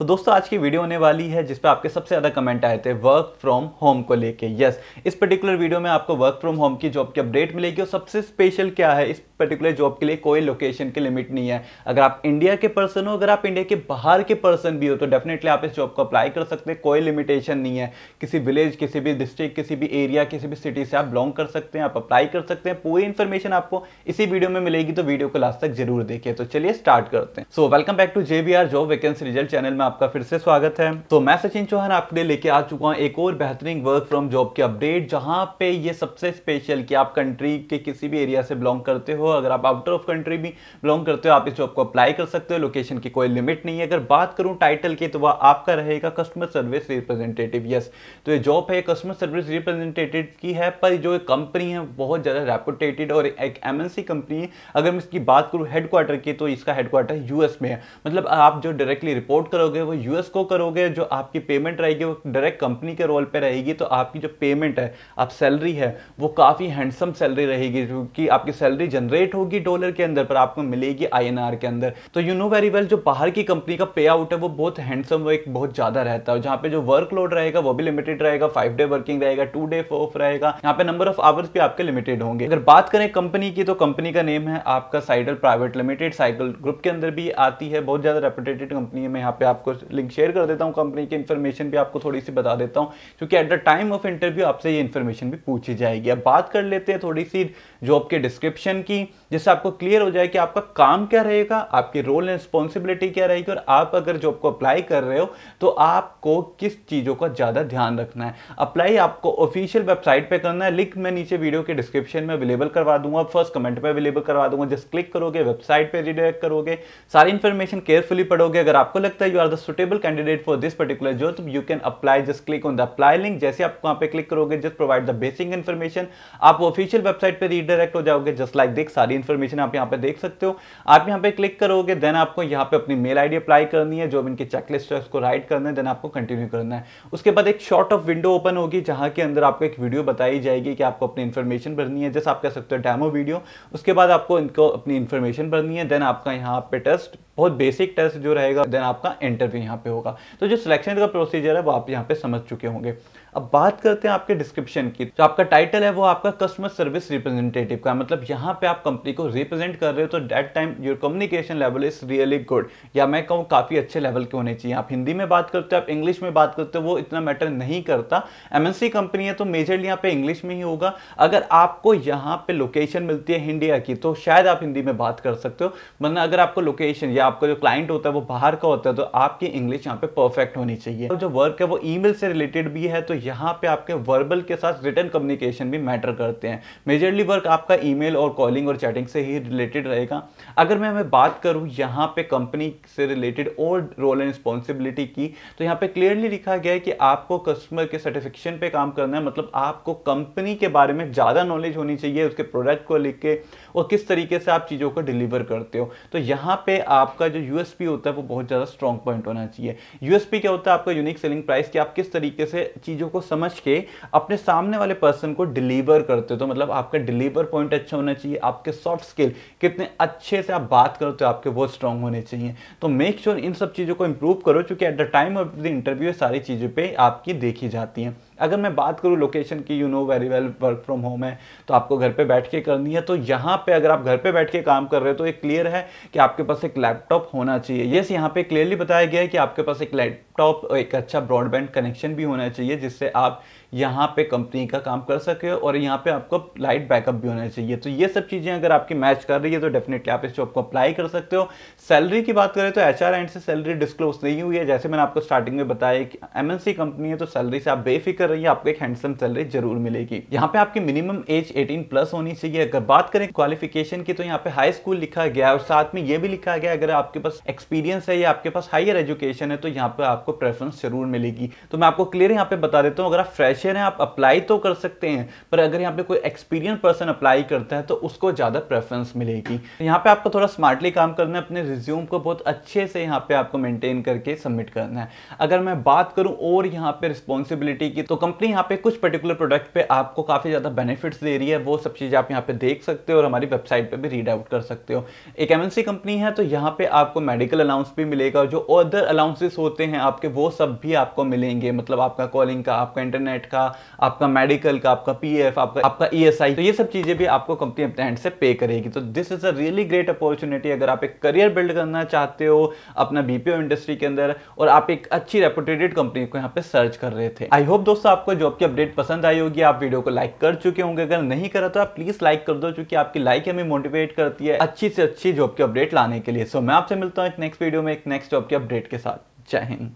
तो दोस्तों आज की वीडियो होने वाली है जिसपे आपके सबसे ज़्यादा कमेंट आए थे वर्क फ्रॉम होम को लेके यस इस पर्टिकुलर वीडियो में आपको वर्क फ्रॉम होम की जॉब की अपडेट मिलेगी और सबसे स्पेशल क्या है इस पर्टिकुलर जॉब के लिए कोई लोकेशन की लिमिट नहीं है अगर आप इंडिया के पर्सन हो अगर आप इंडिया के बाहर के पर्सन भी हो तो डेफिनेटली आप इस जॉब को अप्लाई कर सकते हैं कोई लिमिटेशन नहीं है किसी विलेज किसी भी डिस्ट्रिक्ट किसी भी एरिया किसी भी सिटी से आप बिलोंग कर सकते हैं आप अप्लाई कर सकते हैं पूरी इन्फॉर्मेशन आपको इसी वीडियो में मिलेगी तो वीडियो को लास्ट तक जरूर देखिए तो चलिए स्टार्ट करते हैं सो वेलकम बैक टू जे जॉब वैकेंसी रिजल्ट चैनल में में आपका फिर से स्वागत है तो मैं सचिन चौहान आपके लिए लेके आ चुका हूँ एक और बेहतरीन वर्क फ्रॉम जॉब की अपडेट जहाँ पे ये सबसे स्पेशल कि आप कंट्री के किसी भी एरिया से बिलोंग करते हो अगर आप आउटर ऑफ कंट्री भी बिलोंग करते हो आप इस जॉब को अप्लाई कर सकते हो लोकेशन की कोई लिमिट नहीं है अगर बात करूँ टाइटल की तो वह आपका रहेगा कस्टमर सर्विस रिप्रेजेंटेटिव यस तो ये जॉब है कस्टमर सर्विस रिप्रेजेंटेटिव की है पर जो कंपनी है बहुत ज़्यादा रेपुटेटेड और एक एम कंपनी है अगर मैं इसकी बात करूँ हेडक्वार्टर की तो इसका हेडक्वार्टर यूएस में है मतलब आप जो डायरेक्टली रिपोर्ट करोगे करोगे वो यूएस को करोगे जो आपकी पेमेंट रहेगी वो डायरेक्ट कंपनी के रोल पे रहेगी तो आपकी जो पेमेंट है आप सैलरी है वो काफ़ी हैंडसम सैलरी रहेगी क्योंकि आपकी सैलरी जनरेट होगी डॉलर के अंदर पर आपको मिलेगी आई के अंदर तो यू नो वेरी वेल जो बाहर की कंपनी का पे आउट है वो बहुत हैंडसम वो एक बहुत ज़्यादा रहता है जहाँ पे जो वर्कलोड रहेगा वो भी लिमिटेड रहेगा फाइव डे वर्किंग रहेगा टू डे ऑफ रहेगा यहाँ पे नंबर ऑफ आवर्स भी आपके लिमिटेड होंगे अगर बात करें कंपनी की तो कंपनी का नेम है आपका Sidel private limited cycle group के अंदर भी आती है बहुत ज़्यादा रेपुटेटेड कंपनी है मैं यहाँ पे आप आपको लिंक शेयर कर देता हूँ कंपनी की इन्फॉर्मेशन भी आपको थोड़ी सी बता देता हूँ क्योंकि at the time of interview आपसे ये इन्फॉर्मेशन भी पूछी जाएगी अब बात कर लेते हैं थोड़ी सी जॉब के डिस्क्रिप्शन की जिससे आपको क्लियर हो जाए कि आपका काम क्या रहेगा आपकी रोल एंड रिस्पॉन्सिबिलिटी क्या रहेगी और आप अगर जॉब को अप्लाई कर रहे हो तो आपको किस चीज़ों का ज़्यादा ध्यान रखना है अप्लाई आपको ऑफिशियल वेबसाइट पर करना है लिंक मैं नीचे वीडियो के डिस्क्रिप्शन में अवेलेबल करवा दूंगा फर्स्ट कमेंट पर अवेलेबल करवा दूंगा जस्ट क्लिक करोगे वेबसाइट पर रिडायरेक्ट करोगे सारी इन्फॉर्मेशन केयरफुली पढ़ोगे अगर आपको लगता है you are the the suitable candidate for this particular job you can apply just click on the apply link जैसे आप वहां पे क्लिक करोगे just provide the basic information आप ऑफिशियल वेबसाइट पे रीडायरेक्ट हो जाओगे जस्ट लाइक देख सारी इन्फॉर्मेशन आप यहाँ पे देख सकते हो आप यहाँ पे क्लिक करोगे देन आपको यहाँ पे अपनी मेल आई अप्लाई करनी है जो इनके चेकलिस्ट है उसको राइट करना है देन आपको कंटिन्यू करना है उसके बाद एक शॉर्ट ऑफ विंडो ओपन होगी जहाँ के अंदर आपको एक वीडियो बताई जाएगी कि आपको अपनी इन्फॉर्मेशन भरनी है जैसे आप कह सकते हो डेमो वीडियो उसके बाद आपको इनको अपनी इन्फॉर्मेशन भरनी है देन आपका यहाँ पे टेस्ट बहुत बेसिक टेस्ट जो रहेगा देन आपका इंटरव्यू यहाँ पे होगा तो जो सिलेक्शन का प्रोसीजर है वो आप यहाँ पे समझ चुके होंगे अब बात करते हैं आपके डिस्क्रिप्शन की जो आपका टाइटल है वो आपका कस्टमर सर्विस रिप्रेजेंटेटिव का मतलब यहाँ पे आप कंपनी को रिप्रेजेंट कर रहे हो तो that time your communication level is really good या मैं कहूँ काफ़ी अच्छे लेवल के होने चाहिए आप हिंदी में बात करते हो आप इंग्लिश में बात करते हो वो इतना मैटर नहीं करता एमएनसी कंपनी है तो मेजरली यहाँ पे इंग्लिश में ही होगा अगर आपको यहाँ पे लोकेशन मिलती है इंडिया की तो शायद आप हिंदी में बात कर सकते हो वरना अगर आपको लोकेशन या आपका जो क्लाइंट होता है वो बाहर का होता है तो आपकी इंग्लिश यहाँ पे परफेक्ट होनी चाहिए जो वर्क है वो ई से रिलेटेड भी है तो यहाँ पे आपके वर्बल के साथ रिटर्न कम्युनिकेशन भी मैटर करते हैं मेजरली वर्क आपका ईमेल और कॉलिंग और चैटिंग से ही रिलेटेड रहेगा अगर मैं हमें बात करूँ यहाँ पे कंपनी से रिलेटेड और रोल एंड रिस्पॉन्सिबिलिटी की तो यहाँ पे क्लियरली लिखा गया है कि आपको कस्टमर के सर्टिफिकेशन पे काम करना है मतलब आपको कंपनी के बारे में ज़्यादा नॉलेज होनी चाहिए उसके प्रोडक्ट को लिख के और किस तरीके से आप चीज़ों को डिलीवर करते हो तो यहाँ पे आपका जो यू होता है वो बहुत ज़्यादा स्ट्रॉन्ग पॉइंट होना चाहिए यूएसपी क्या होता है आपका यूनिक सेलिंग प्राइस कि आप किस तरीके से चीज़ों को समझ के अपने सामने वाले पर्सन को डिलीवर करते हो तो मतलब आपका डिलीवर पॉइंट अच्छा होना चाहिए आपके सॉफ्ट स्किल कितने अच्छे से आप बात करते हो आपके वो स्ट्रांग होने चाहिए तो मेक श्योर sure इन सब चीज़ों को इम्प्रूव करो क्योंकि at the time of the interview सारी चीज़ों पर आपकी देखी जाती हैं अगर मैं बात करूँ लोकेशन की you know very well work from home है तो आपको घर पे बैठ के करनी है तो यहाँ पे अगर आप घर पे बैठ के काम कर रहे हो तो ये क्लियर है कि आपके पास एक लैपटॉप होना चाहिए यस यहाँ पे क्लियरली बताया गया है कि आपके पास एक लैपटॉप एक अच्छा ब्रॉडबैंड कनेक्शन भी होना चाहिए जिससे आप यहाँ पे कंपनी का काम कर सके और यहाँ पे आपको लाइट बैकअप भी होना चाहिए तो ये सब चीज़ें अगर आपकी मैच कर रही है तो डेफिनेटली आप इस जॉब को अप्लाई कर सकते हो सैलरी की बात करें तो एच एंड से सैलरी डिस्क्लोज नहीं हुई है जैसे मैंने आपको स्टार्टिंग में बताया कि एमएनसी कंपनी है तो सैलरी से आप बेफिक्र करो ये आपको एक हैंडसम सैलरी जरूर मिलेगी यहाँ पे आपकी मिनिमम एज 18 प्लस होनी चाहिए अगर बात करें क्वालिफिकेशन की तो यहाँ पे हाई स्कूल लिखा गया और साथ में ये भी लिखा गया अगर आपके पास एक्सपीरियंस है या आपके पास हायर एजुकेशन है तो यहाँ पे आपको प्रेफरेंस जरूर मिलेगी तो मैं आपको क्लियर यहाँ पे बता देता हूँ अगर आप फ्रेशर हैं आप अप्लाई तो कर सकते हैं पर अगर यहाँ पे कोई एक्सपीरियंस पर्सन अप्लाई करता है तो उसको ज़्यादा प्रेफरेंस मिलेगी यहाँ पे आपको थोड़ा स्मार्टली काम करना है अपने रिज्यूम को बहुत अच्छे से यहाँ पे आपको मेंटेन करके सबमिट करना है अगर मैं बात करूँ और यहाँ पे रिस्पॉन्सिबिलिटी की तो तो कंपनी यहाँ पे कुछ पर्टिकुलर प्रोडक्ट पे आपको काफ़ी ज़्यादा बेनिफिट्स दे रही है वो सब चीज़ें आप यहाँ पे देख सकते हो और हमारी वेबसाइट पे भी रीड आउट कर सकते हो एक एम कंपनी है तो यहाँ पे आपको मेडिकल अलाउंस भी मिलेगा जो अदर अलाउंसेस होते हैं आपके वो सब भी आपको मिलेंगे मतलब आपका कॉलिंग का आपका इंटरनेट का आपका मेडिकल का आपका पी e आपका आपका ई e तो ये सब चीज़ें भी आपको कंपनी अपने हैंड से पे करेगी तो this is a really great opportunity अगर आप एक करियर बिल्ड करना चाहते हो अपना बीपीओ इंडस्ट्री के अंदर और आप एक अच्छी रेपुटेटेड कंपनी को यहाँ पे सर्च कर रहे थे आई होप दोस्तों दोस्तों आपको जॉब की अपडेट पसंद आई होगी आप वीडियो को लाइक कर चुके होंगे अगर नहीं करा तो आप प्लीज़ लाइक कर दो क्योंकि आपकी लाइक हमें मोटिवेट करती है अच्छी से अच्छी जॉब की अपडेट लाने के लिए सो मैं आपसे मिलता हूँ एक नेक्स्ट वीडियो में एक नेक्स्ट जॉब की अपडेट के साथ जय हिंद